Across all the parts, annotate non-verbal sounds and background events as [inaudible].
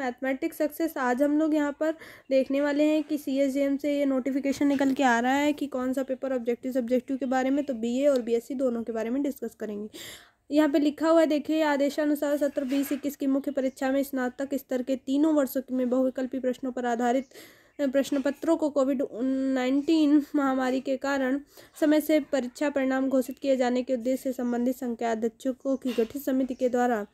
mathematics success आज हम लोग यहाँ पर देखने वाले हैं कि सी एस से ये नोटिफिकेशन निकल के आ रहा है कि कौन सा पेपर ऑब्जेक्टिव सब्जेक्टिव के बारे में तो बीए और बीएससी दोनों के बारे में डिस्कस करेंगे यहाँ पे लिखा हुआ है देखिए आदेशानुसार सत्र बीस इक्कीस की मुख्य परीक्षा में स्नातक स्तर के तीनों वर्षों में बहुविकल्पी प्रश्नों पर आधारित प्रश्न पत्रों को कोविड नाइन्टीन महामारी के कारण समय से परीक्षा परिणाम घोषित किए जाने के उद्देश्य से संबंधित संख्या अध्यक्षों की गठित समिति के द्वारा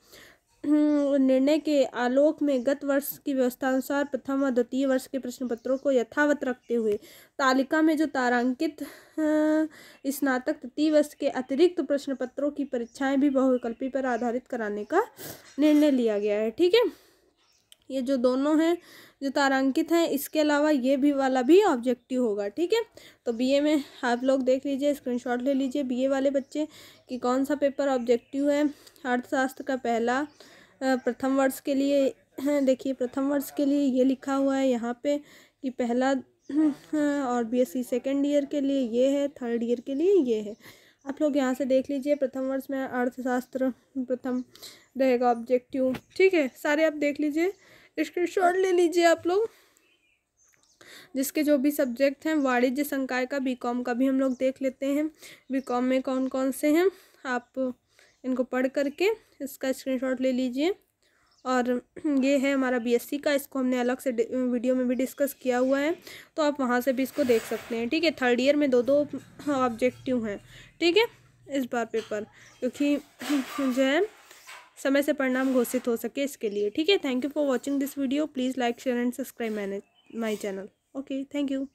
हम्म, निर्णय के आलोक में गत वर्ष की व्यवस्था अनुसार प्रथम व द्वितीय वर्ष के प्रश्न पत्रों को यथावत रखते हुए तालिका में जो तारांकित स्नातक तृतीय वर्ष के अतिरिक्त प्रश्न पत्रों की परीक्षाएं भी बहुविकल्पी पर आधारित कराने का निर्णय लिया गया है ठीक है ये जो दोनों हैं जो तारांकित हैं इसके अलावा ये भी वाला भी ऑब्जेक्टिव होगा ठीक है तो बीए में आप लोग देख लीजिए स्क्रीनशॉट ले लीजिए बीए वाले बच्चे कि कौन सा पेपर ऑब्जेक्टिव है अर्थशास्त्र का पहला प्रथम वर्ष के लिए देखिए प्रथम वर्ष के लिए ये लिखा हुआ है यहाँ पे कि पहला और बीएससी सेकेंड ईयर के लिए ये है थर्ड ईयर के लिए ये है आप लोग यहाँ से देख लीजिए प्रथम वर्ष में अर्थशास्त्र प्रथम रहेगा ऑब्जेक्टिव ठीक है सारे आप देख लीजिए स्क्रीन ले लीजिए आप लोग जिसके जो भी सब्जेक्ट हैं वाणिज्य संकाय का बीकॉम का भी हम लोग देख लेते हैं बीकॉम में कौन कौन से हैं आप इनको पढ़ करके इसका स्क्रीनशॉट ले लीजिए और [clears throat] ये है हमारा बीएससी का इसको हमने अलग से वीडियो में भी डिस्कस किया हुआ है तो आप वहाँ से भी इसको देख सकते हैं ठीक है थर्ड ईयर में दो दो ऑब्जेक्टिव हैं ठीक है इस बार पेपर क्योंकि [clears throat] जो है समय से परिणाम घोषित हो सके इसके लिए ठीक है thank you for watching this video please like share and subscribe मैने my channel okay thank you